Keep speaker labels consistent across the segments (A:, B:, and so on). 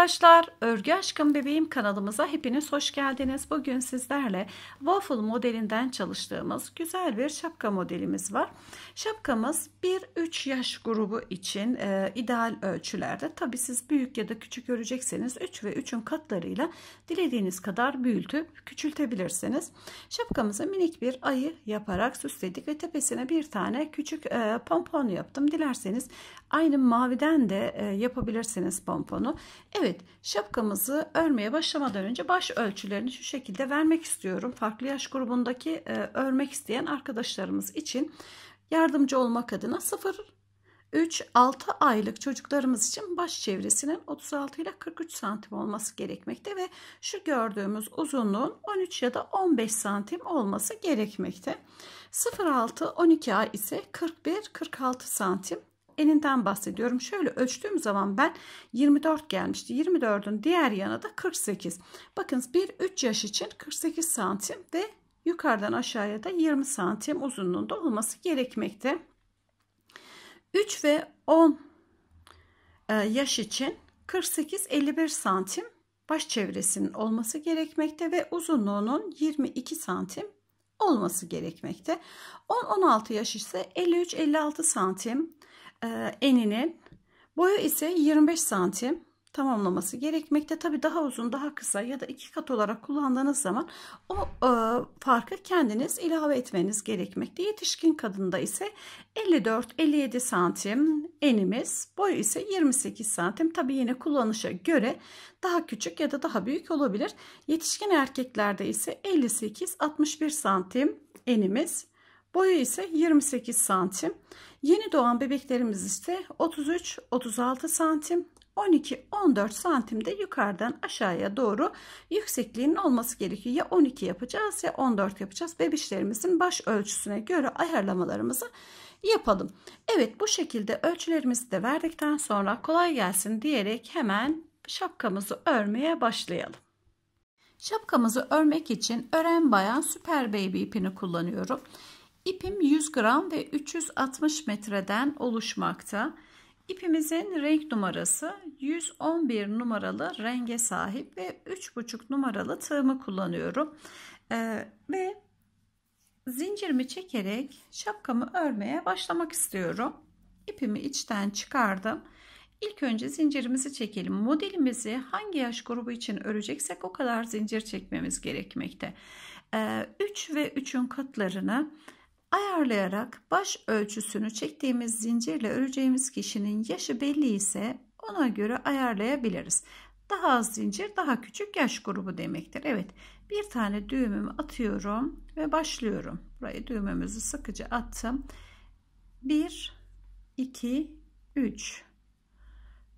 A: arkadaşlar, Örgü Aşkım Bebeğim kanalımıza hepiniz hoş geldiniz. Bugün sizlerle waffle modelinden çalıştığımız güzel bir şapka modelimiz var. Şapkamız 1-3 yaş grubu için e, ideal ölçülerde. Tabi siz büyük ya da küçük örecekseniz 3 ve 3'ün katlarıyla dilediğiniz kadar büyütüp küçültebilirsiniz. Şapkamıza minik bir ayı yaparak süsledik ve tepesine bir tane küçük e, pompon yaptım. Dilerseniz Aynı maviden de e, yapabilirsiniz pomponu. Evet şapkamızı örmeye başlamadan önce baş ölçülerini şu şekilde vermek istiyorum. Farklı yaş grubundaki e, örmek isteyen arkadaşlarımız için yardımcı olmak adına 0 3-6 aylık çocuklarımız için baş çevresinin 36 ile 43 santim olması gerekmekte ve şu gördüğümüz uzunluğun 13 ya da 15 santim olması gerekmekte. 0-6-12 ay ise 41-46 santim eninden bahsediyorum. Şöyle ölçtüğüm zaman ben 24 gelmişti. 24'ün diğer yana da 48. Bakın bir 3 yaş için 48 santim ve yukarıdan aşağıya da 20 santim uzunluğunda olması gerekmekte. 3 ve 10 e, yaş için 48-51 santim baş çevresinin olması gerekmekte ve uzunluğunun 22 santim olması gerekmekte. 10-16 yaş ise 53-56 santim e, eninin. Boyu ise 25 santim tamamlaması gerekmekte. Tabi daha uzun daha kısa ya da iki kat olarak kullandığınız zaman o e, farkı kendiniz ilave etmeniz gerekmekte. Yetişkin kadında ise 54-57 santim enimiz boyu ise 28 santim. Tabi yine kullanışa göre daha küçük ya da daha büyük olabilir. Yetişkin erkeklerde ise 58-61 santim enimiz boyu ise 28 santim. Yeni doğan bebeklerimiz ise 33-36 santim 12-14 santimde yukarıdan aşağıya doğru yüksekliğinin olması gerekiyor. Ya 12 yapacağız ya 14 yapacağız. Bebişlerimizin baş ölçüsüne göre ayarlamalarımızı yapalım. Evet bu şekilde ölçülerimizi de verdikten sonra kolay gelsin diyerek hemen şapkamızı örmeye başlayalım. Şapkamızı örmek için Ören Bayan Süper Baby ipini kullanıyorum. İpim 100 gram ve 360 metreden oluşmakta. İpimizin renk numarası 111 numaralı renge sahip ve 3,5 numaralı tığımı kullanıyorum. Ee, ve zincirimi çekerek şapkamı örmeye başlamak istiyorum. İpimi içten çıkardım. İlk önce zincirimizi çekelim. Modelimizi hangi yaş grubu için öreceksek o kadar zincir çekmemiz gerekmekte. Ee, 3 ve 3'ün katlarını Ayarlayarak baş ölçüsünü çektiğimiz zincirle öreceğimiz kişinin yaşı belli ise ona göre ayarlayabiliriz. Daha az zincir daha küçük yaş grubu demektir. Evet bir tane düğümümü atıyorum ve başlıyorum. Buraya düğümümüzü sıkıca attım. 1, 2, 3,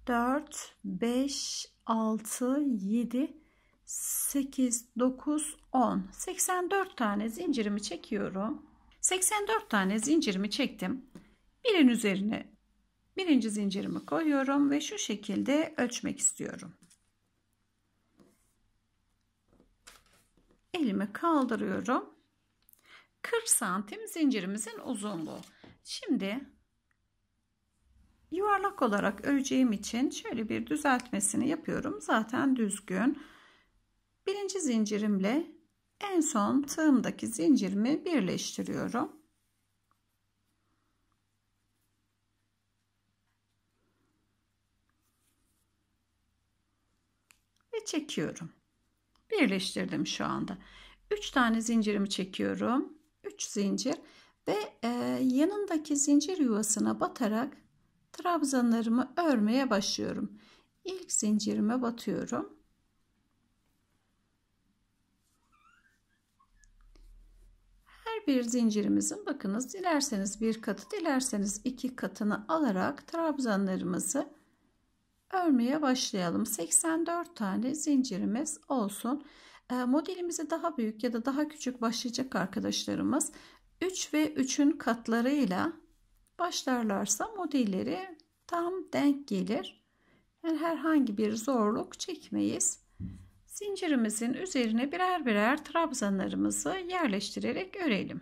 A: 4, 5, 6, 7, 8, 9, 10. 84 tane zincirimi çekiyorum. 84 tane zincirimi çektim. Birin üzerine birinci zincirimi koyuyorum ve şu şekilde ölçmek istiyorum. Elimi kaldırıyorum. 40 santim zincirimizin uzunluğu. Şimdi yuvarlak olarak öreceğim için şöyle bir düzeltmesini yapıyorum. Zaten düzgün. Birinci zincirimle en son tığımdaki zincirimi birleştiriyorum. Ve çekiyorum. Birleştirdim şu anda. 3 tane zincirimi çekiyorum. 3 zincir ve e, yanındaki zincir yuvasına batarak trabzanlarımı örmeye başlıyorum. İlk zincirime batıyorum. bir zincirimizin bakınız dilerseniz bir katı dilerseniz iki katını alarak trabzanlarımızı örmeye başlayalım. 84 tane zincirimiz olsun. Ee, modelimizi daha büyük ya da daha küçük başlayacak arkadaşlarımız 3 ve 3'ün katlarıyla başlarlarsa modelleri tam denk gelir. Yani herhangi bir zorluk çekmeyiz. Zincirimizin üzerine birer birer trabzanlarımızı yerleştirerek örelim.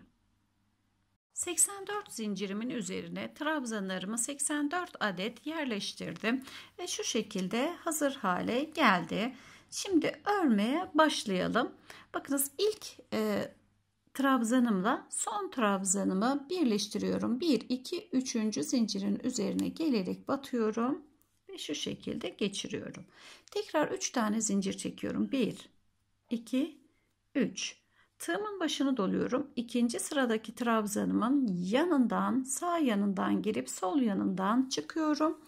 A: 84 zincirimin üzerine trabzanlarımı 84 adet yerleştirdim ve şu şekilde hazır hale geldi. Şimdi örmeye başlayalım. Bakınız ilk e, trabzanımla son trabzanımı birleştiriyorum. 1 2 3. zincirin üzerine gelerek batıyorum ve şu şekilde geçiriyorum. Tekrar 3 tane zincir çekiyorum. 1 2 3 Tığımın başını doluyorum. İkinci sıradaki trabzanımın yanından sağ yanından girip sol yanından çıkıyorum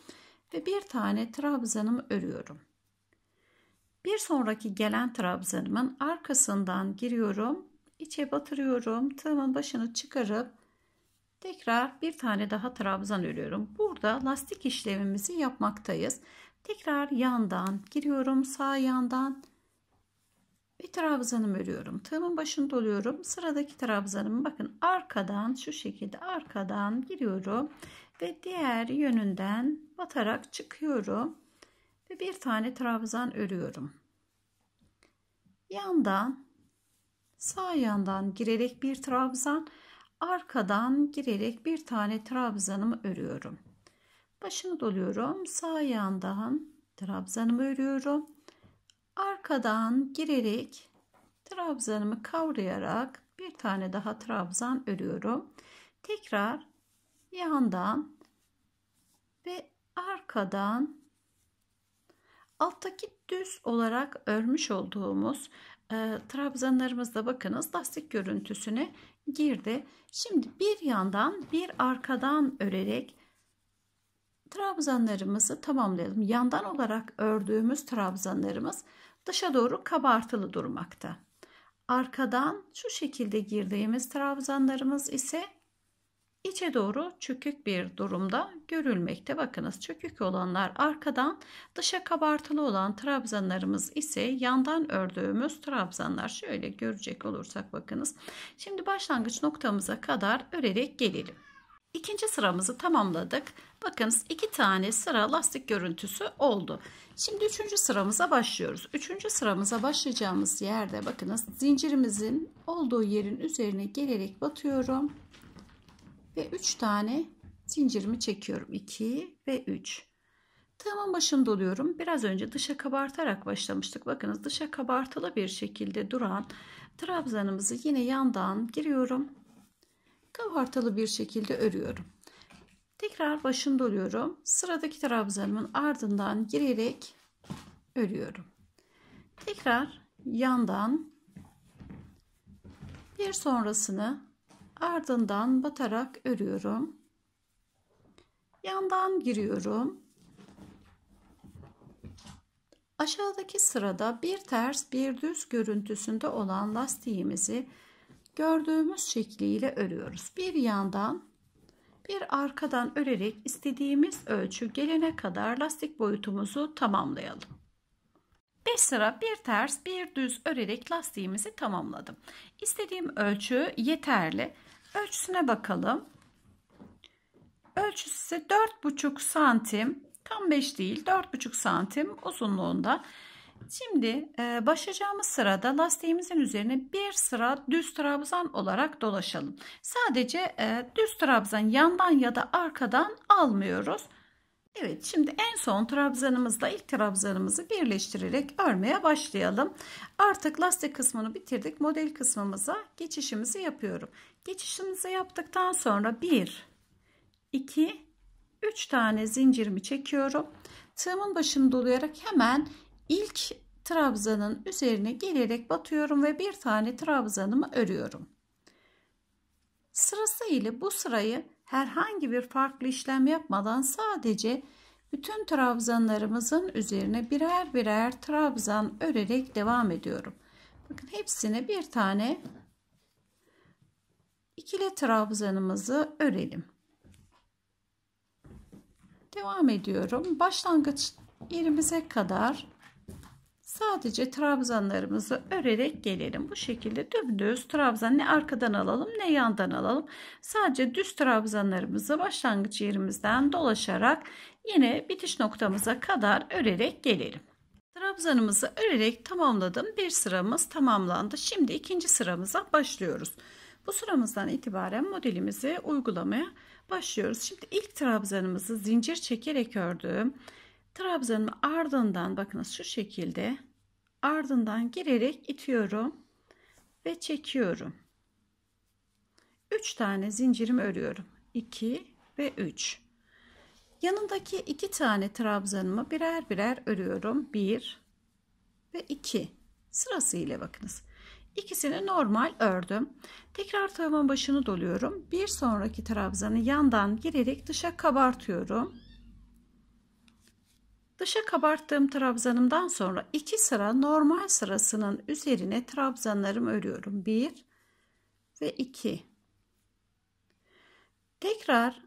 A: ve bir tane trabzanımı örüyorum. Bir sonraki gelen trabzanımın arkasından giriyorum. içe batırıyorum. Tığımın başını çıkarıp Tekrar bir tane daha trabzan örüyorum. Burada lastik işlemimizi yapmaktayız. Tekrar yandan giriyorum sağ yandan bir trabzanımı örüyorum. Tığımın başını doluyorum. Sıradaki trabzanımı bakın arkadan şu şekilde arkadan giriyorum ve diğer yönünden batarak çıkıyorum ve bir tane trabzan örüyorum. Yandan sağ yandan girerek bir trabzan arkadan girerek bir tane trabzanımı örüyorum. Başını doluyorum. Sağ yandan trabzanımı örüyorum. Arkadan girerek trabzanımı kavrayarak bir tane daha trabzan örüyorum. Tekrar yandan ve arkadan alttaki düz olarak örmüş olduğumuz e, trabzanlarımızda bakınız lastik görüntüsüne girdi. Şimdi bir yandan bir arkadan örerek trabzanlarımızı tamamlayalım. Yandan olarak ördüğümüz trabzanlarımız dışa doğru kabartılı durmakta. Arkadan şu şekilde girdiğimiz trabzanlarımız ise içe doğru çökük bir durumda görülmekte. Bakınız çökük olanlar arkadan, dışa kabartılı olan trabzanlarımız ise yandan ördüğümüz trabzanlar. Şöyle görecek olursak bakınız. Şimdi başlangıç noktamıza kadar örerek gelelim. İkinci sıramızı tamamladık. Bakınız iki tane sıra lastik görüntüsü oldu. Şimdi üçüncü sıramıza başlıyoruz. Üçüncü sıramıza başlayacağımız yerde bakınız zincirimizin olduğu yerin üzerine gelerek batıyorum ve 3 tane zincirimi çekiyorum 2 ve 3 tığımın başını doluyorum biraz önce dışa kabartarak başlamıştık bakınız dışa kabartılı bir şekilde duran trabzanımızı yine yandan giriyorum kabartılı bir şekilde örüyorum tekrar başını doluyorum sıradaki trabzanımın ardından girerek örüyorum tekrar yandan bir sonrasını ardından batarak örüyorum yandan giriyorum aşağıdaki sırada bir ters bir düz görüntüsünde olan lastiğimizi gördüğümüz şekliyle örüyoruz bir yandan bir arkadan örerek istediğimiz ölçü gelene kadar lastik boyutumuzu tamamlayalım. 5 sıra bir ters bir düz örerek lastiğimizi tamamladım. İstediğim ölçü yeterli. Ölçüsüne bakalım. Ölçüsü ise 4,5 santim. Tam 5 değil 4,5 santim uzunluğunda. Şimdi e, başlayacağımız sırada lastiğimizin üzerine bir sıra düz trabzan olarak dolaşalım. Sadece e, düz trabzan yandan ya da arkadan almıyoruz. Evet şimdi en son trabzanımızla ilk trabzanımızı birleştirerek örmeye başlayalım. Artık lastik kısmını bitirdik. Model kısmımıza geçişimizi yapıyorum. Geçişimizi yaptıktan sonra 1 2 3 tane zincirimi çekiyorum. Tığımın başını dolayarak hemen ilk trabzanın üzerine gelerek batıyorum ve bir tane trabzanımı örüyorum. Sırası ile bu sırayı herhangi bir farklı işlem yapmadan sadece bütün trabzanlarımızın üzerine birer birer trabzan örerek devam ediyorum. Bakın hepsine bir tane ikili trabzanımızı örelim. Devam ediyorum. Başlangıç yerimize kadar sadece trabzanlarımızı örerek gelelim. Bu şekilde dümdüz trabzan ne arkadan alalım ne yandan alalım. Sadece düz trabzanlarımızı başlangıç yerimizden dolaşarak yine bitiş noktamıza kadar örerek gelelim. Trabzanımızı örerek tamamladım. Bir sıramız tamamlandı. Şimdi ikinci sıramıza başlıyoruz. Bu sıramızdan itibaren modelimizi uygulamaya başlıyoruz. Şimdi ilk trabzanımızı zincir çekerek ördüm. trabzanımı ardından bakınız şu şekilde ardından girerek itiyorum ve çekiyorum. 3 tane zincirimi örüyorum. 2 ve 3. Yanındaki 2 tane trabzanımı birer birer örüyorum. 1 ve 2 sırasıyla bakınız. İkisini normal ördüm. Tekrar tığımın başını doluyorum. Bir sonraki trabzanı yandan girerek dışa kabartıyorum. Dışa kabarttığım trabzanımdan sonra iki sıra normal sırasının üzerine trabzanlarımı örüyorum. 1 ve 2. Tekrar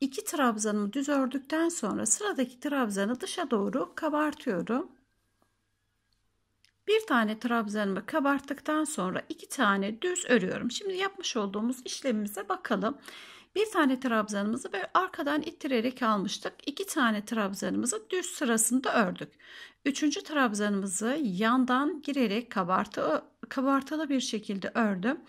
A: iki trabzanımı düz ördükten sonra sıradaki trabzanı dışa doğru kabartıyorum. Bir tane trabzanımı kabarttıktan sonra iki tane düz örüyorum. Şimdi yapmış olduğumuz işlemimize bakalım. Bir tane trabzanımızı böyle arkadan ittirerek almıştık. İki tane trabzanımızı düz sırasında ördük. Üçüncü trabzanımızı yandan girerek kabartı, kabartılı bir şekilde ördüm.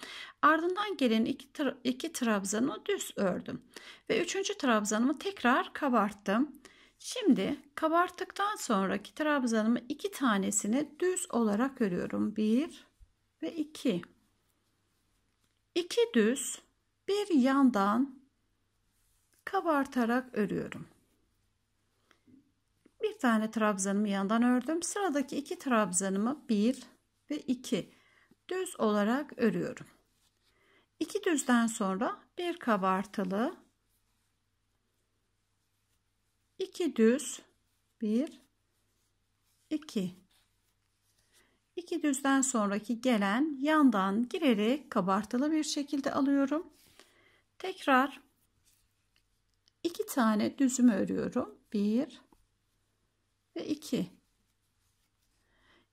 A: Ardından gelen iki, iki trabzanı düz ördüm. Ve üçüncü trabzanımı tekrar kabarttım. Şimdi kabarttıktan sonraki trabzanımı iki tanesini düz olarak örüyorum. Bir ve iki. İki düz bir yandan kabartarak örüyorum. Bir tane trabzanımı yandan ördüm. Sıradaki iki trabzanımı bir ve iki düz olarak örüyorum. İki düzden sonra bir kabartılı 2 düz 1 2 2 düzden sonraki gelen yandan girerek kabartılı bir şekilde alıyorum. Tekrar 2 tane düzümü örüyorum. 1 ve 2.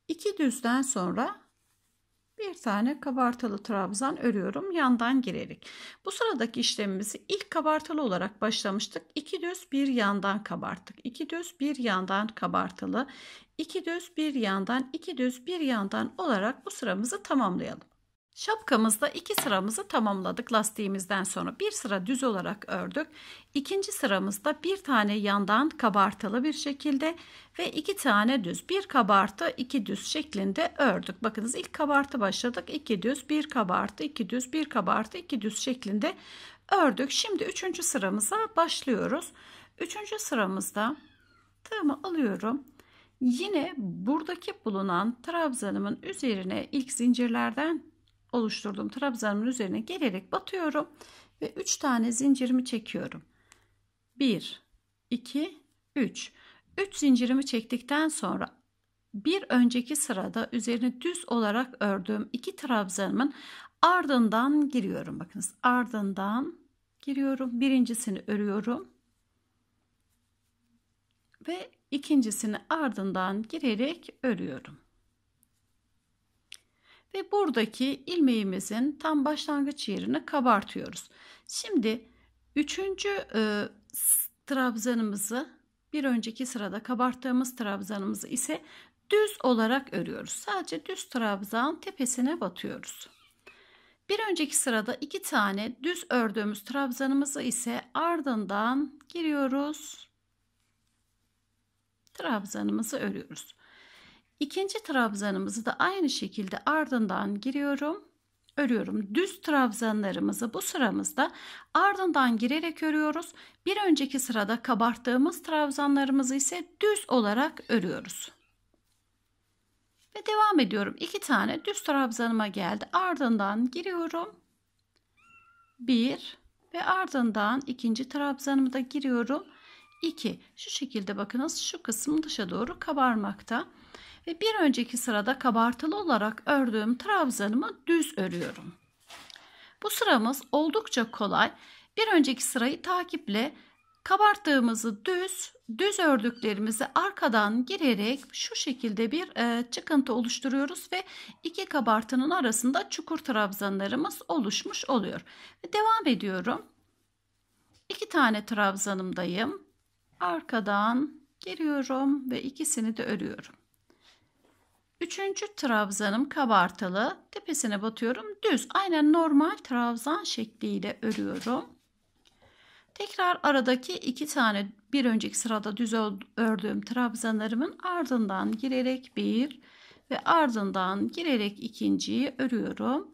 A: 2 düzden sonra bir tane kabartılı trabzan örüyorum yandan girerek. Bu sıradaki işlemimizi ilk kabartılı olarak başlamıştık. 2 düz bir yandan kabarttık. 2 düz bir yandan kabartılı. 2 düz bir yandan 2 düz bir yandan olarak bu sıramızı tamamlayalım. Şapkamızda iki sıramızı tamamladık lastiğimizden sonra. Bir sıra düz olarak ördük. İkinci sıramızda bir tane yandan kabartılı bir şekilde ve iki tane düz. Bir kabartı iki düz şeklinde ördük. Bakınız ilk kabartı başladık. iki düz, bir kabartı, iki düz, bir kabartı, iki düz şeklinde ördük. Şimdi üçüncü sıramıza başlıyoruz. Üçüncü sıramızda tığımı alıyorum. Yine buradaki bulunan trabzanımın üzerine ilk zincirlerden oluşturduğum trabzanımın üzerine gelerek batıyorum ve 3 tane zincirimi çekiyorum. 1 2 3 3 zincirimi çektikten sonra bir önceki sırada üzerine düz olarak ördüğüm iki trabzanımın ardından giriyorum. Bakınız ardından giriyorum. Birincisini örüyorum. Ve ikincisini ardından girerek örüyorum ve buradaki ilmeğimizin tam başlangıç yerini kabartıyoruz. Şimdi üçüncü e, trabzanımızı bir önceki sırada kabarttığımız trabzanımızı ise düz olarak örüyoruz. Sadece düz trabzan tepesine batıyoruz. Bir önceki sırada iki tane düz ördüğümüz trabzanımızı ise ardından giriyoruz. Trabzanımızı örüyoruz. İkinci trabzanımızı da aynı şekilde ardından giriyorum. Örüyorum. Düz trabzanlarımızı bu sıramızda ardından girerek örüyoruz. Bir önceki sırada kabarttığımız trabzanlarımızı ise düz olarak örüyoruz. Ve devam ediyorum. İki tane düz trabzanıma geldi. Ardından giriyorum. Bir ve ardından ikinci trabzanımı da giriyorum. 2. Şu şekilde bakınız şu kısım dışa doğru kabarmakta ve bir önceki sırada kabartılı olarak ördüğüm trabzanımı düz örüyorum. Bu sıramız oldukça kolay. Bir önceki sırayı takiple kabarttığımızı düz, düz ördüklerimizi arkadan girerek şu şekilde bir e, çıkıntı oluşturuyoruz ve iki kabartının arasında çukur trabzanlarımız oluşmuş oluyor. devam ediyorum. İki tane trabzanımdayım. Arkadan giriyorum ve ikisini de örüyorum. Üçüncü trabzanım kabartılı. Tepesine batıyorum düz. Aynen normal trabzan şekliyle örüyorum. Tekrar aradaki iki tane bir önceki sırada düz ördüğüm trabzanlarımın ardından girerek bir ve ardından girerek ikinciyi örüyorum.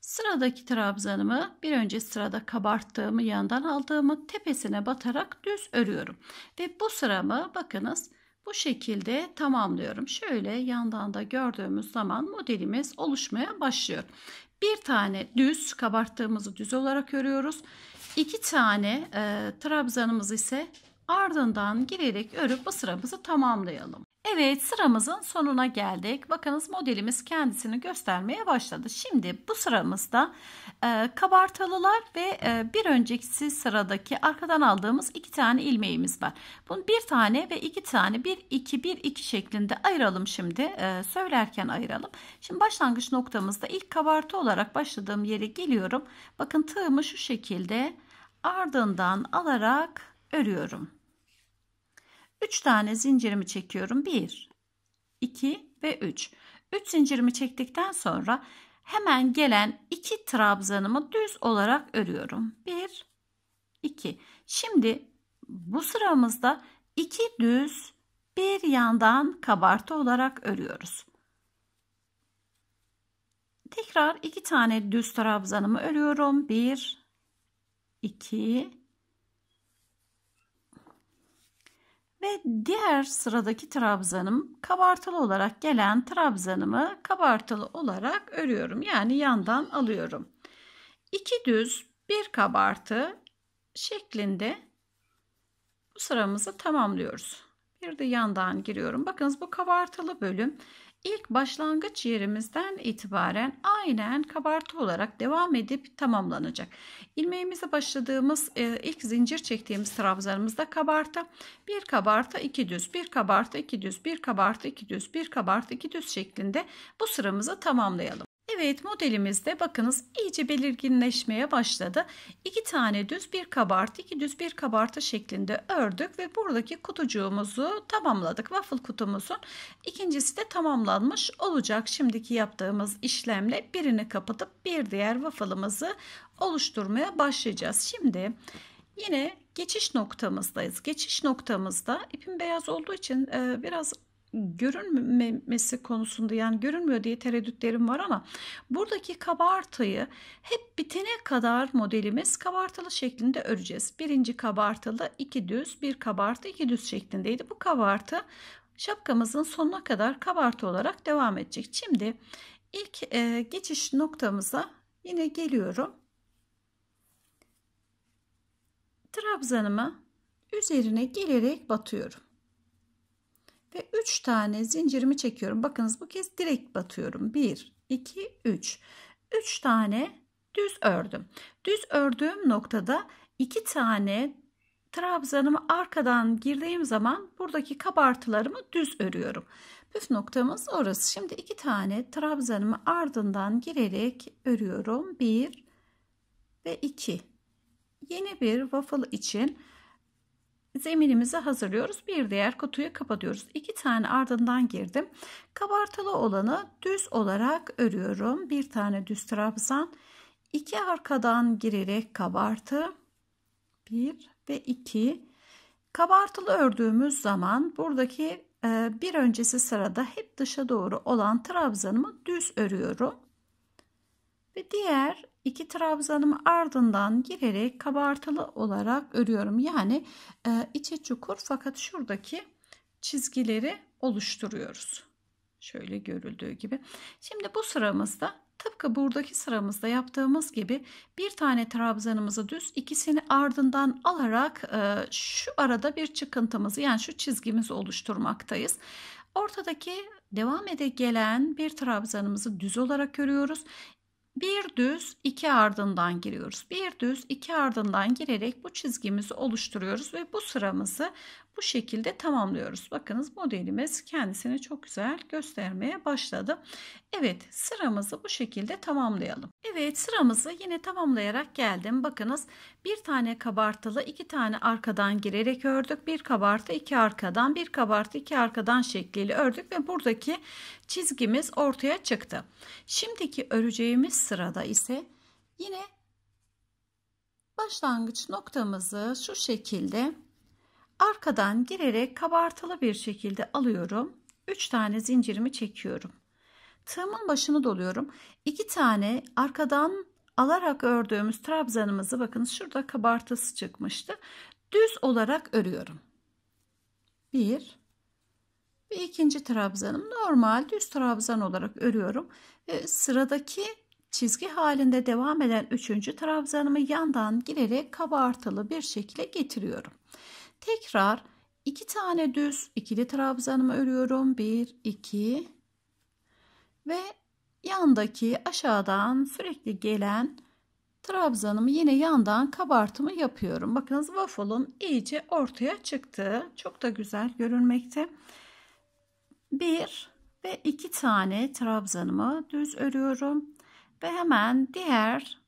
A: Sıradaki trabzanımı bir önce sırada kabarttığımı yandan aldığımı tepesine batarak düz örüyorum. Ve bu sıramı bakınız bu şekilde tamamlıyorum. Şöyle yandan da gördüğümüz zaman modelimiz oluşmaya başlıyor. Bir tane düz kabarttığımızı düz olarak örüyoruz. İki tane e, trabzanımız ise ardından girerek örüp bu sıramızı tamamlayalım. Evet sıramızın sonuna geldik. Bakınız modelimiz kendisini göstermeye başladı. Şimdi bu sıramızda e, kabartalılar ve e, bir önceki sıradaki arkadan aldığımız iki tane ilmeğimiz var. Bunu bir tane ve iki tane bir iki bir iki şeklinde ayıralım şimdi. E, söylerken ayıralım. Şimdi başlangıç noktamızda ilk kabartı olarak başladığım yere geliyorum. Bakın tığımı şu şekilde ardından alarak örüyorum. 3 tane zincirimi çekiyorum. 1, 2 ve 3. 3 zincirimi çektikten sonra hemen gelen 2 trabzanımı düz olarak örüyorum. 1, 2. Şimdi bu sıramızda 2 düz bir yandan kabartı olarak örüyoruz. Tekrar 2 tane düz trabzanımı örüyorum. 1, 2 ve diğer sıradaki trabzanım kabartılı olarak gelen trabzanımı kabartılı olarak örüyorum. Yani yandan alıyorum. İki düz bir kabartı şeklinde bu sıramızı tamamlıyoruz. Bir de yandan giriyorum. Bakınız bu kabartılı bölüm ilk başlangıç yerimizden itibaren aynen kabartı olarak devam edip tamamlanacak. İlmeğimize başladığımız e, ilk zincir çektiğimiz trabzanımızda kabartı, bir kabartı, iki düz, bir kabartı, iki düz, bir kabartı, iki düz, bir kabartı, iki düz şeklinde bu sıramızı tamamlayalım. Evet modelimizde bakınız iyice belirginleşmeye başladı. İki tane düz bir kabartı, iki düz bir kabartı şeklinde ördük ve buradaki kutucuğumuzu tamamladık. Waffle kutumuzun ikincisi de tamamlanmış olacak. Şimdiki yaptığımız işlemle birini kapatıp bir diğer waffle'ımızı oluşturmaya başlayacağız. Şimdi yine geçiş noktamızdayız. Geçiş noktamızda ipim beyaz olduğu için e, biraz görünmemesi konusunda yani görünmüyor diye tereddütlerim var ama buradaki kabartıyı hep bitene kadar modelimiz kabartılı şeklinde öreceğiz. Birinci kabartılı iki düz bir kabartı iki düz şeklindeydi. Bu kabartı şapkamızın sonuna kadar kabartı olarak devam edecek. Şimdi ilk e, geçiş noktamıza yine geliyorum. Trabzanımı üzerine gelerek batıyorum ve 3 tane zincirimi çekiyorum. Bakınız bu kez direkt batıyorum. 1, 2, 3. 3 tane düz ördüm. Düz ördüğüm noktada 2 tane trabzanımı arkadan girdiğim zaman buradaki kabartılarımı düz örüyorum. Püf noktamız orası. Şimdi iki tane trabzanımı ardından girerek örüyorum. 1 ve 2. Yeni bir waffle için zeminimizi hazırlıyoruz. Bir diğer kutuyu kapatıyoruz. İki tane ardından girdim. Kabartılı olanı düz olarak örüyorum. Bir tane düz trabzan. İki arkadan girerek kabartı. Bir ve iki. Kabartılı ördüğümüz zaman buradaki e, bir öncesi sırada hep dışa doğru olan trabzanımı düz örüyorum ve diğer iki trabzanımı ardından girerek kabartılı olarak örüyorum. Yani e, içi çukur fakat şuradaki çizgileri oluşturuyoruz. Şöyle görüldüğü gibi. Şimdi bu sıramızda tıpkı buradaki sıramızda yaptığımız gibi bir tane trabzanımızı düz ikisini ardından alarak e, şu arada bir çıkıntımızı yani şu çizgimizi oluşturmaktayız. Ortadaki devam ede gelen bir trabzanımızı düz olarak örüyoruz bir düz iki ardından giriyoruz. Bir düz iki ardından girerek bu çizgimizi oluşturuyoruz ve bu sıramızı bu şekilde tamamlıyoruz. Bakınız modelimiz kendisini çok güzel göstermeye başladı. Evet sıramızı bu şekilde tamamlayalım. Evet sıramızı yine tamamlayarak geldim. Bakınız bir tane kabartılı iki tane arkadan girerek ördük. Bir kabartı iki arkadan bir kabartı iki arkadan şekliyle ördük ve buradaki çizgimiz ortaya çıktı. Şimdiki öreceğimiz sırada ise yine başlangıç noktamızı şu şekilde arkadan girerek kabartılı bir şekilde alıyorum. 3 tane zincirimi çekiyorum. Tığımın başını doluyorum. 2 tane arkadan alarak ördüğümüz trabzanımızı bakınız şurada kabartısı çıkmıştı. Düz olarak örüyorum. 1 ve ikinci trabzanım normal düz trabzan olarak örüyorum. Ve sıradaki çizgi halinde devam eden üçüncü trabzanımı yandan girerek kabartılı bir şekilde getiriyorum. Tekrar 2 tane düz ikili trabzanımı örüyorum. 1 2 ve yandaki aşağıdan sürekli gelen trabzanımı yine yandan kabartımı yapıyorum. Bakınız waffle'ım iyice ortaya çıktı. Çok da güzel görünmekte. 1 ve 2 tane trabzanımı düz örüyorum ve hemen diğer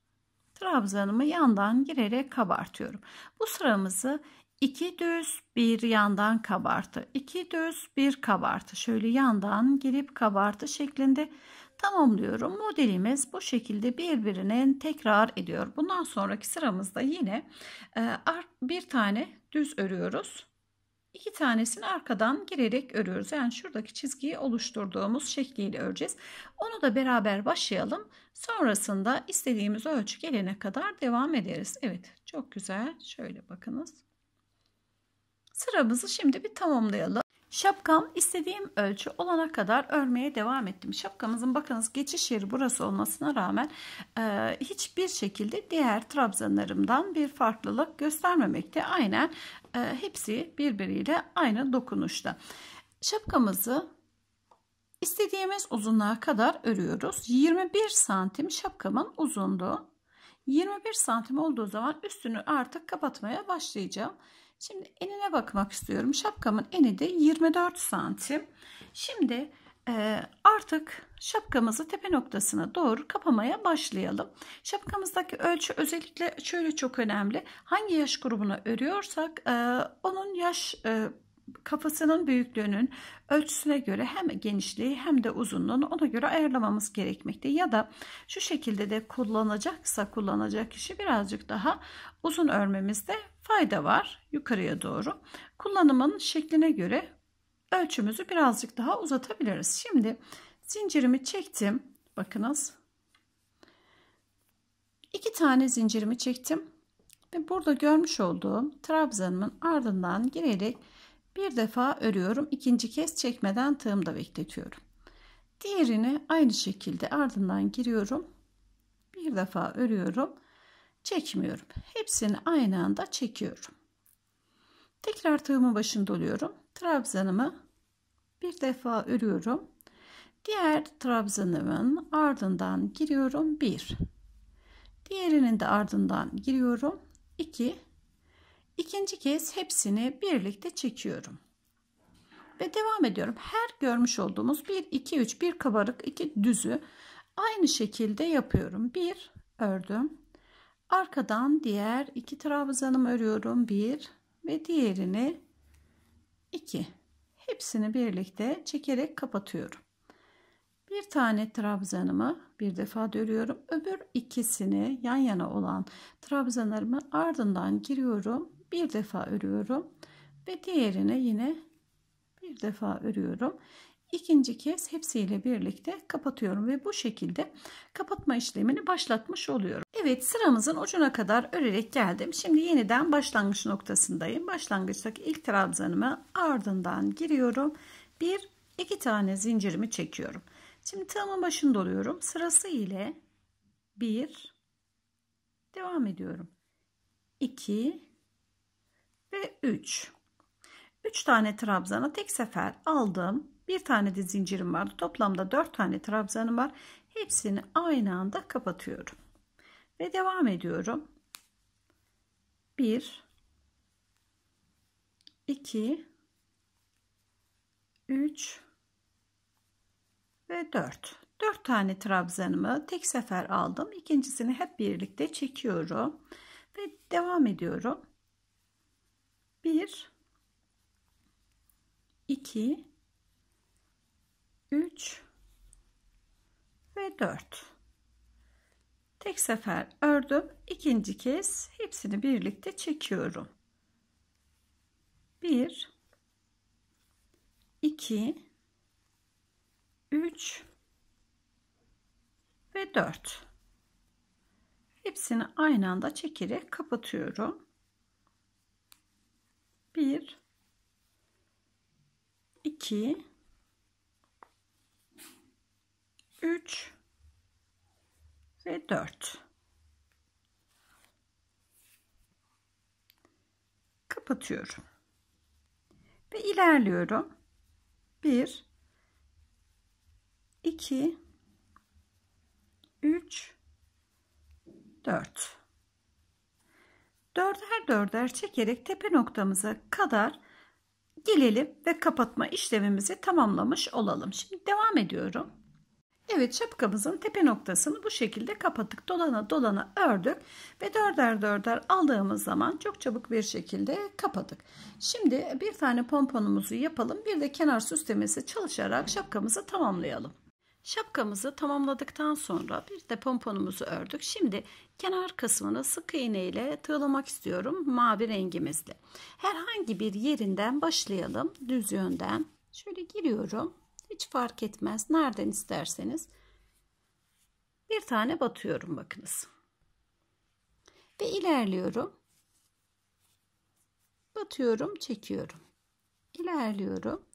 A: trabzanımı yandan girerek kabartıyorum. Bu sıramızı İki düz bir yandan kabartı 2 düz bir kabartı şöyle yandan girip kabartı şeklinde tamamlıyorum modelimiz bu şekilde birbirine tekrar ediyor bundan sonraki sıramızda yine e, bir tane düz örüyoruz iki tanesini arkadan girerek örüyoruz yani şuradaki çizgiyi oluşturduğumuz şekliyle öreceğiz onu da beraber başlayalım sonrasında istediğimiz ölçü gelene kadar devam ederiz Evet çok güzel şöyle bakınız Sıramızı şimdi bir tamamlayalım. Şapkam istediğim ölçü olana kadar örmeye devam ettim. Şapkamızın bakınız geçiş yeri burası olmasına rağmen e, hiçbir şekilde diğer trabzanlarımdan bir farklılık göstermemekte. Aynen e, hepsi birbiriyle aynı dokunuşta. Şapkamızı istediğimiz uzunluğa kadar örüyoruz. 21 santim şapkamın uzunluğu. 21 santim olduğu zaman üstünü artık kapatmaya başlayacağım. Şimdi enine bakmak istiyorum. Şapkamın eni de 24 santim. Şimdi e, artık şapkamızı tepe noktasına doğru kapamaya başlayalım. Şapkamızdaki ölçü özellikle şöyle çok önemli. Hangi yaş grubuna örüyorsak e, onun yaş e, kafasının büyüklüğünün ölçüsüne göre hem genişliği hem de uzunluğunu ona göre ayarlamamız gerekmekte. Ya da şu şekilde de kullanacaksa kullanacak kişi birazcık daha uzun örmemizde fayda var yukarıya doğru. Kullanımın şekline göre ölçümüzü birazcık daha uzatabiliriz. Şimdi zincirimi çektim. Bakınız. iki tane zincirimi çektim. Ve burada görmüş olduğum trabzanımın ardından girerek bir defa örüyorum. İkinci kez çekmeden tığımda bekletiyorum. Diğerini aynı şekilde ardından giriyorum. Bir defa örüyorum çekmiyorum. Hepsini aynı anda çekiyorum. Tekrar tığımın başını doluyorum. Trabzanımı bir defa örüyorum. Diğer trabzanımın ardından giriyorum 1. Diğerinin de ardından giriyorum 2. İki. İkinci kez hepsini birlikte çekiyorum. Ve devam ediyorum. Her görmüş olduğumuz 1 2 3 bir kabarık, iki düzü aynı şekilde yapıyorum. 1 ördüm arkadan diğer iki trabzanım örüyorum bir ve diğerini iki hepsini birlikte çekerek kapatıyorum bir tane trabzanımı bir defa dörüyorum öbür ikisini yan yana olan trabzanlarımı ardından giriyorum bir defa örüyorum ve diğerini yine bir defa örüyorum ikinci kez hepsiyle birlikte kapatıyorum ve bu şekilde kapatma işlemini başlatmış oluyorum Evet sıramızın ucuna kadar örerek geldim. Şimdi yeniden başlangıç noktasındayım. Başlangıçtaki ilk trabzanımı ardından giriyorum. Bir iki tane zincirimi çekiyorum. Şimdi tığımın başında doluyorum. Sırası ile bir devam ediyorum. İki ve üç. Üç tane trabzana tek sefer aldım. Bir tane de zincirim vardı. Toplamda dört tane trabzanım var. Hepsini aynı anda kapatıyorum ve devam ediyorum. 1 2 3 ve 4. 4 tane trabzanımı tek sefer aldım. İkincisini hep birlikte çekiyorum ve devam ediyorum. 1 2 3 ve 4 Tek sefer ördüm. ikinci kez hepsini birlikte çekiyorum. 1 2 3 ve 4 hepsini aynı anda çekerek kapatıyorum 1 2 3 ve 4. Kapatıyorum. Ve ilerliyorum. 1 2 3 4 Dörder dörder çekerek tepe noktamıza kadar gelelim ve kapatma işlemimizi tamamlamış olalım. Şimdi devam ediyorum. Evet şapkamızın tepe noktasını bu şekilde kapattık. Dolana dolana ördük ve dörder dörder aldığımız zaman çok çabuk bir şekilde kapadık. Şimdi bir tane pomponumuzu yapalım. Bir de kenar süslemesi çalışarak şapkamızı tamamlayalım. Şapkamızı tamamladıktan sonra bir de pomponumuzu ördük. Şimdi kenar kısmını sık iğne ile tığlamak istiyorum mavi rengimizle. Herhangi bir yerinden başlayalım düz yönden. Şöyle giriyorum hiç fark etmez. Nereden isterseniz. Bir tane batıyorum bakınız. Ve ilerliyorum. Batıyorum, çekiyorum. İlerliyorum.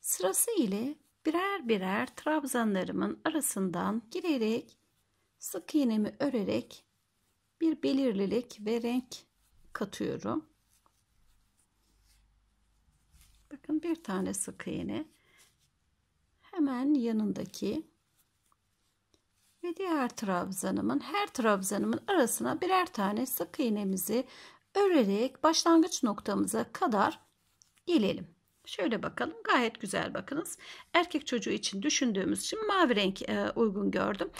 A: Sırası ile birer birer trabzanlarımın arasından girerek sık iğnemi örerek bir belirlilik ve renk katıyorum. Bakın bir tane sık iğne hemen yanındaki ve diğer trabzanımın her trabzanımın arasına birer tane sık iğnemizi örerek başlangıç noktamıza kadar gelelim. Şöyle bakalım gayet güzel bakınız. Erkek çocuğu için düşündüğümüz için mavi renk e, uygun gördüm.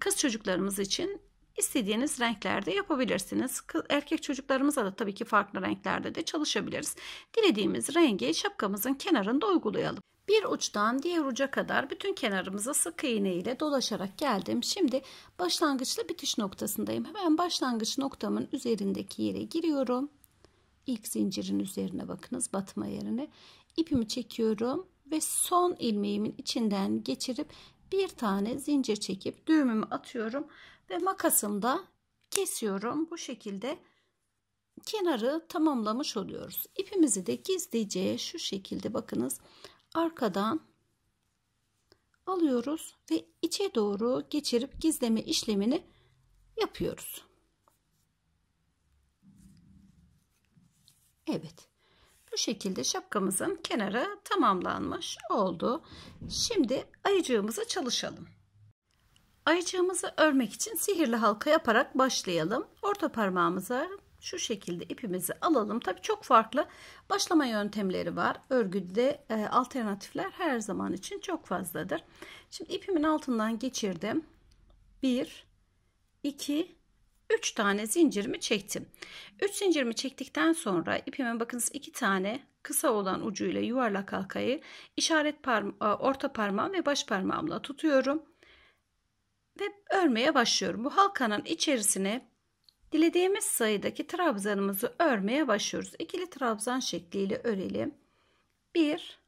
A: Kız çocuklarımız için istediğiniz renklerde yapabilirsiniz. Erkek çocuklarımıza da tabii ki farklı renklerde de çalışabiliriz. Dilediğimiz rengi şapkamızın kenarında uygulayalım. Bir uçtan diğer uca kadar bütün kenarımıza sık iğne ile dolaşarak geldim. Şimdi başlangıçla bitiş noktasındayım. Hemen başlangıç noktamın üzerindeki yere giriyorum. İlk zincirin üzerine bakınız batma yerine. İpimi çekiyorum ve son ilmeğimin içinden geçirip bir tane zincir çekip düğümümü atıyorum ve makasımda kesiyorum. Bu şekilde kenarı tamamlamış oluyoruz. İpimizi de gizlice şu şekilde bakınız arkadan alıyoruz ve içe doğru geçirip gizleme işlemini yapıyoruz. Evet. Bu şekilde şapkamızın kenarı tamamlanmış oldu. Şimdi ayıcığımıza çalışalım. Ayıcığımızı örmek için sihirli halka yaparak başlayalım. Orta parmağımıza şu şekilde ipimizi alalım. Tabii çok farklı başlama yöntemleri var. Örgüde e, alternatifler her zaman için çok fazladır. Şimdi ipimin altından geçirdim. 1 2 3 tane zincirimi çektim. 3 zincirimi çektikten sonra ipimin bakınız 2 tane kısa olan ucuyla yuvarlak halkayı işaret parma e, orta parmağım ve baş parmağımla tutuyorum ve örmeye başlıyorum. Bu halkanın içerisine Dilediğimiz sayıdaki trabzanımızı örmeye başlıyoruz. İkili trabzan şekliyle örelim. 1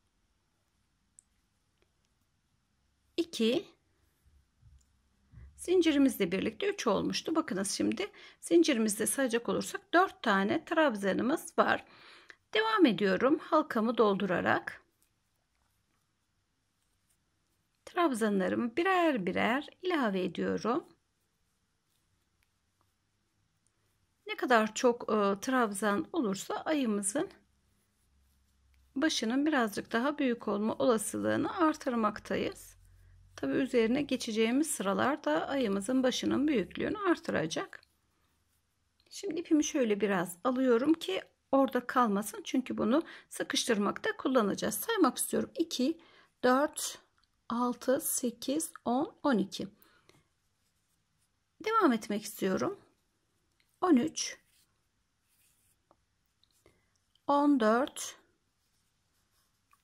A: 2 Zincirimizle birlikte 3 olmuştu. Bakınız şimdi zincirimizde sayacak olursak 4 tane trabzanımız var. Devam ediyorum halkamı doldurarak. Trabzanlarımı birer birer ilave ediyorum. Ne kadar çok e, trabzan olursa ayımızın başının birazcık daha büyük olma olasılığını artırmaktayız. Tabi üzerine geçeceğimiz sıralar da ayımızın başının büyüklüğünü artıracak. Şimdi ipimi şöyle biraz alıyorum ki orada kalmasın. Çünkü bunu sıkıştırmakta kullanacağız. Saymak istiyorum. 2, 4, 6, 8, 10, 12. Devam etmek istiyorum. 13 14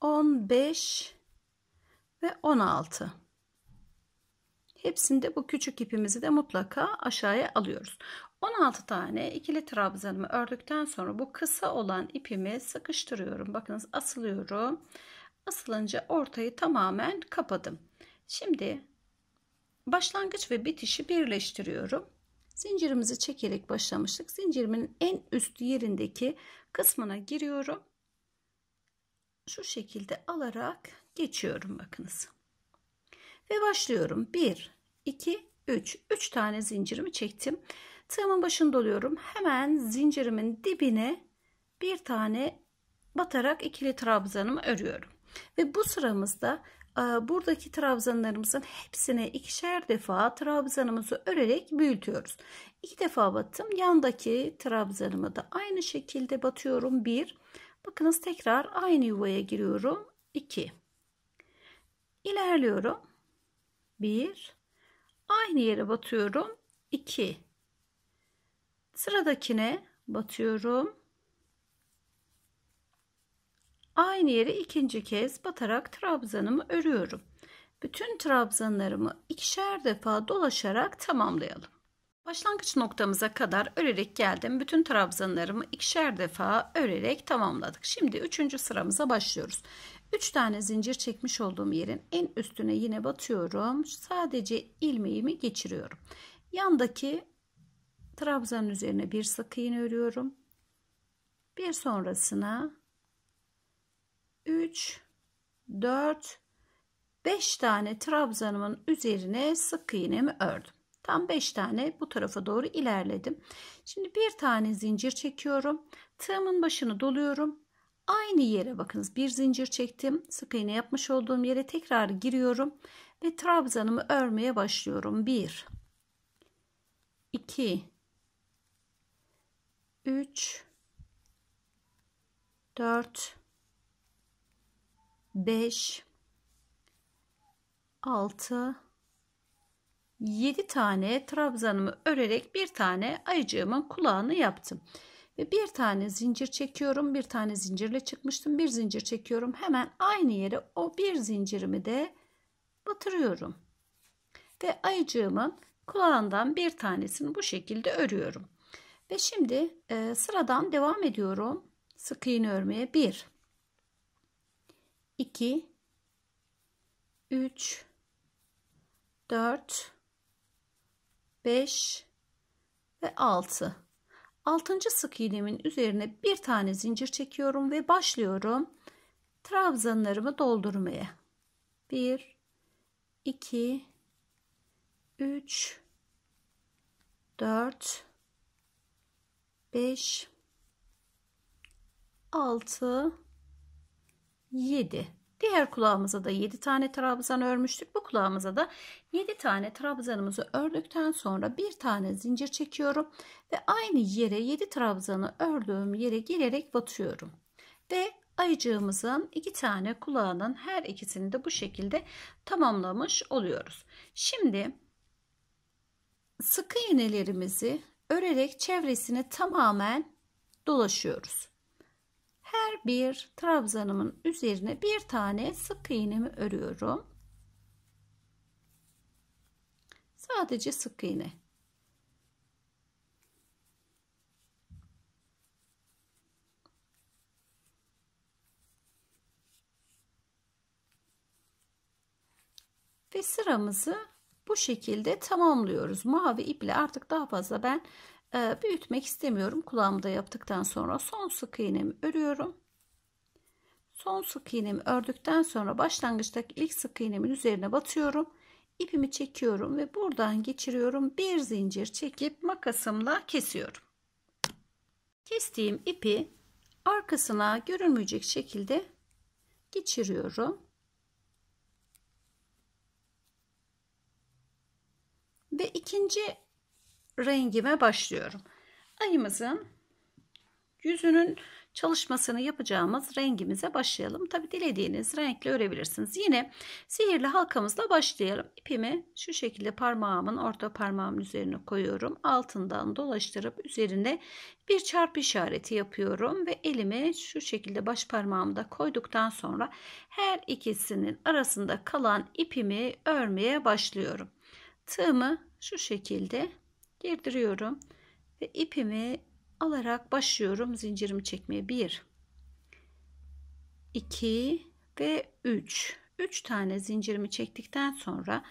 A: 15 ve 16 hepsinde bu küçük ipimizi de mutlaka aşağıya alıyoruz 16 tane ikili trabzanımı ördükten sonra bu kısa olan ipimi sıkıştırıyorum bakınız asılıyorum asılınca ortayı tamamen kapadım şimdi başlangıç ve bitişi birleştiriyorum Zincirimizi çekerek başlamıştık. Zincirimin en üst yerindeki kısmına giriyorum. Şu şekilde alarak geçiyorum bakınız. Ve başlıyorum. 1, 2, 3. 3 tane zincirimi çektim. Tığımın başını doluyorum. Hemen zincirimin dibine bir tane batarak ikili trabzanımı örüyorum. Ve bu sıramızda ee, buradaki trabzanlarımızın hepsine ikişer defa trabzanımızı örerek büyütüyoruz. İki defa battım. Yandaki trabzanımı da aynı şekilde batıyorum. Bir. Bakınız tekrar aynı yuvaya giriyorum. İki. İlerliyorum. Bir. Aynı yere batıyorum. İki. Sıradakine batıyorum. Aynı yere ikinci kez batarak trabzanımı örüyorum. Bütün trabzanlarımı ikişer defa dolaşarak tamamlayalım. Başlangıç noktamıza kadar örerek geldim. Bütün trabzanlarımı ikişer defa örerek tamamladık. Şimdi üçüncü sıramıza başlıyoruz. Üç tane zincir çekmiş olduğum yerin en üstüne yine batıyorum. Sadece ilmeğimi geçiriyorum. Yandaki trabzanın üzerine bir sık iğne örüyorum. Bir sonrasına 3, 4, 5 tane trabzanımın üzerine sık iğnemi ördüm. Tam 5 tane bu tarafa doğru ilerledim. Şimdi bir tane zincir çekiyorum. Tığımın başını doluyorum. Aynı yere bakınız bir zincir çektim. Sık iğne yapmış olduğum yere tekrar giriyorum. Ve trabzanımı örmeye başlıyorum. 1 2 3 4 5 6 7 tane trabzanımı örerek bir tane ayıcığımın kulağını yaptım. Ve bir tane zincir çekiyorum. Bir tane zincirle çıkmıştım. Bir zincir çekiyorum. Hemen aynı yere o bir zincirimi de batırıyorum. Ve ayıcığımın kulağından bir tanesini bu şekilde örüyorum. Ve şimdi e, sıradan devam ediyorum. Sık iğne örmeye 1 2 3 4 5 ve 6 6. sık iğnemin üzerine bir tane zincir çekiyorum ve başlıyorum trabzanlarımı doldurmaya 1 2 3 4 5 6 7. Diğer kulağımıza da 7 tane trabzan örmüştük. Bu kulağımıza da 7 tane trabzanımızı ördükten sonra bir tane zincir çekiyorum ve aynı yere 7 trabzanı ördüğüm yere girerek batıyorum. Ve ayıcığımızın iki tane kulağının her ikisini de bu şekilde tamamlamış oluyoruz. Şimdi sıkı iğnelerimizi örerek çevresini tamamen dolaşıyoruz her bir trabzanımın üzerine bir tane sık iğnemi örüyorum. Sadece sık iğne. Ve sıramızı bu şekilde tamamlıyoruz. Mavi iple artık daha fazla ben ee, büyütmek istemiyorum. Kulağımı da yaptıktan sonra son sık iğnemi örüyorum. Son sık iğnemi ördükten sonra başlangıçtaki ilk sık iğnemin üzerine batıyorum. ipimi çekiyorum ve buradan geçiriyorum. Bir zincir çekip makasımla kesiyorum. Kestiğim ipi arkasına görünmeyecek şekilde geçiriyorum. Ve ikinci rengime başlıyorum. Ayımızın yüzünün çalışmasını yapacağımız rengimize başlayalım. Tabi dilediğiniz renkle örebilirsiniz. Yine sihirli halkamızla başlayalım. İpimi şu şekilde parmağımın orta parmağımın üzerine koyuyorum. Altından dolaştırıp üzerine bir çarpı işareti yapıyorum ve elimi şu şekilde baş parmağımda koyduktan sonra her ikisinin arasında kalan ipimi örmeye başlıyorum. Tığımı şu şekilde girdiriyorum ve ipimi alarak başlıyorum zincirimi çekmeye 1 2 ve 3 3 tane zincirimi çektikten sonra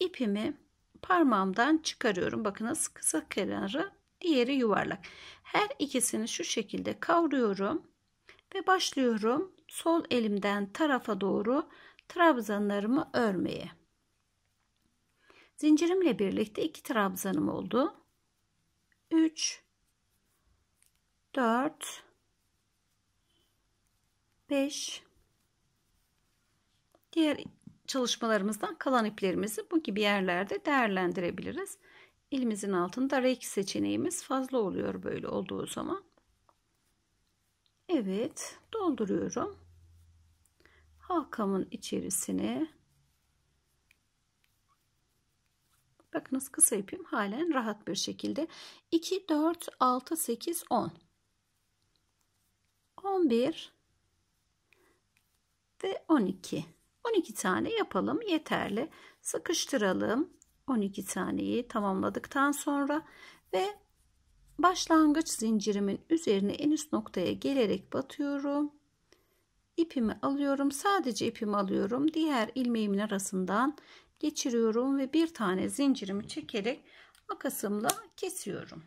A: ipimi parmağımdan çıkarıyorum bakınız kısa kenarı diğeri yuvarlak her ikisini şu şekilde kavruyorum ve başlıyorum sol elimden tarafa doğru trabzanlarımı örmeye Zincirimle birlikte iki trabzanım oldu. 3 4 5 Diğer çalışmalarımızdan kalan iplerimizi bu gibi yerlerde değerlendirebiliriz. Elimizin altında renk seçeneğimiz fazla oluyor böyle olduğu zaman. Evet dolduruyorum. Halkamın içerisine Bakınız kısa ipim halen rahat bir şekilde. 2, 4, 6, 8, 10. 11 ve 12. 12 tane yapalım yeterli. Sıkıştıralım. 12 taneyi tamamladıktan sonra ve başlangıç zincirimin üzerine en üst noktaya gelerek batıyorum. İpimi alıyorum. Sadece ipimi alıyorum. Diğer ilmeğimin arasından geçiriyorum ve bir tane zincirimi çekerek makasımla kesiyorum.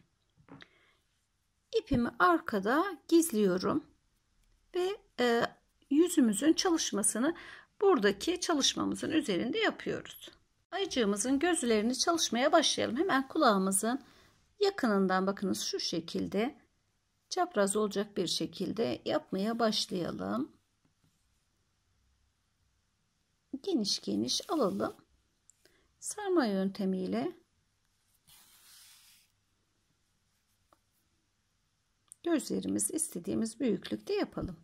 A: İpimi arkada gizliyorum ve e, yüzümüzün çalışmasını buradaki çalışmamızın üzerinde yapıyoruz. Ayıcığımızın gözlerini çalışmaya başlayalım. Hemen kulağımızın yakınından bakınız şu şekilde çapraz olacak bir şekilde yapmaya başlayalım. Geniş geniş alalım sarma yöntemiyle gözlerimiz istediğimiz büyüklükte yapalım.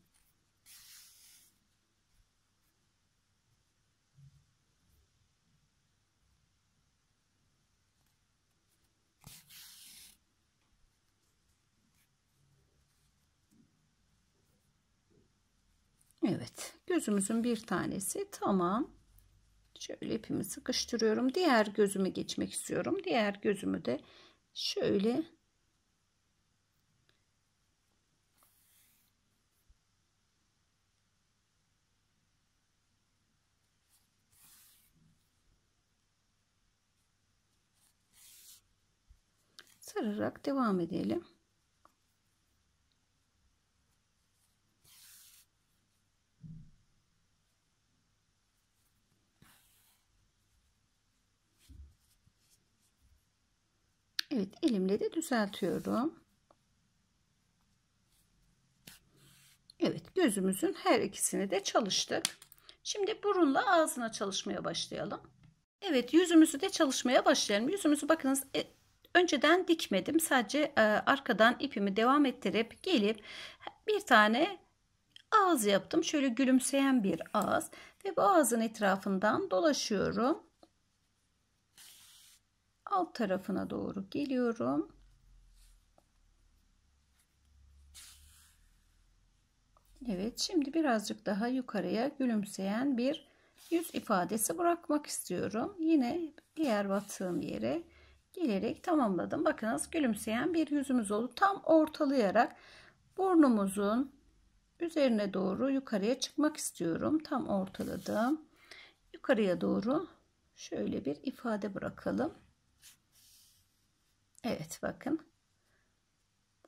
A: Evet gözümüzün bir tanesi tamam. Şöyle ipimi sıkıştırıyorum. Diğer gözümü geçmek istiyorum. Diğer gözümü de şöyle sararak devam edelim. elimle de düzeltiyorum. Evet gözümüzün her ikisini de çalıştık. Şimdi burunla ağzına çalışmaya başlayalım. Evet yüzümüzü de çalışmaya başlayalım. Yüzümüzü bakınız e, önceden dikmedim. Sadece e, arkadan ipimi devam ettirip gelip bir tane ağız yaptım. Şöyle gülümseyen bir ağız ve bu ağzın etrafından dolaşıyorum alt tarafına doğru geliyorum. Evet şimdi birazcık daha yukarıya gülümseyen bir yüz ifadesi bırakmak istiyorum. Yine diğer battığım yere gelerek tamamladım. Bakınız gülümseyen bir yüzümüz oldu. Tam ortalayarak burnumuzun üzerine doğru yukarıya çıkmak istiyorum. Tam ortaladım. Yukarıya doğru şöyle bir ifade bırakalım. Evet bakın.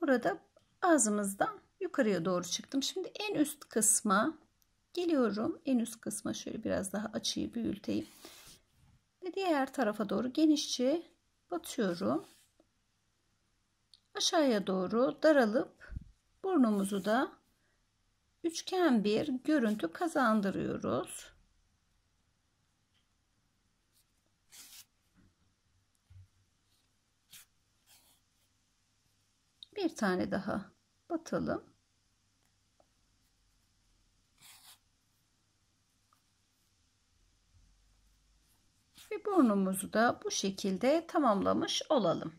A: Burada ağzımızdan yukarıya doğru çıktım. Şimdi en üst kısma geliyorum. En üst kısma şöyle biraz daha açıyı büyülteyim. Ve diğer tarafa doğru genişçe batıyorum. Aşağıya doğru daralıp burnumuzu da üçgen bir görüntü kazandırıyoruz. bir tane daha batalım. Ve burnumuzu da bu şekilde tamamlamış olalım.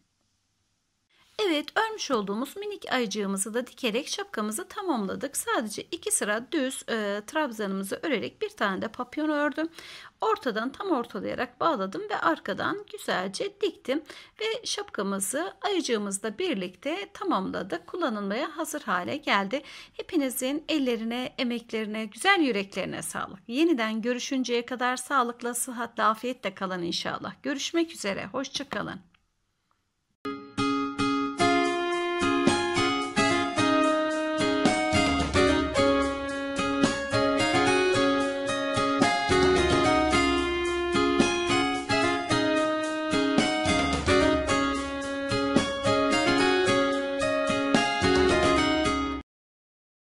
A: Evet örmüş olduğumuz minik ayıcığımızı da dikerek şapkamızı tamamladık. Sadece iki sıra düz e, trabzanımızı örerek bir tane de papyon ördüm. Ortadan tam ortalayarak bağladım ve arkadan güzelce diktim. Ve şapkamızı ayıcığımızla birlikte tamamladık. Kullanılmaya hazır hale geldi. Hepinizin ellerine, emeklerine, güzel yüreklerine sağlık. Yeniden görüşünceye kadar sağlıkla, sıhhatle, afiyetle kalın inşallah. Görüşmek üzere, hoşçakalın.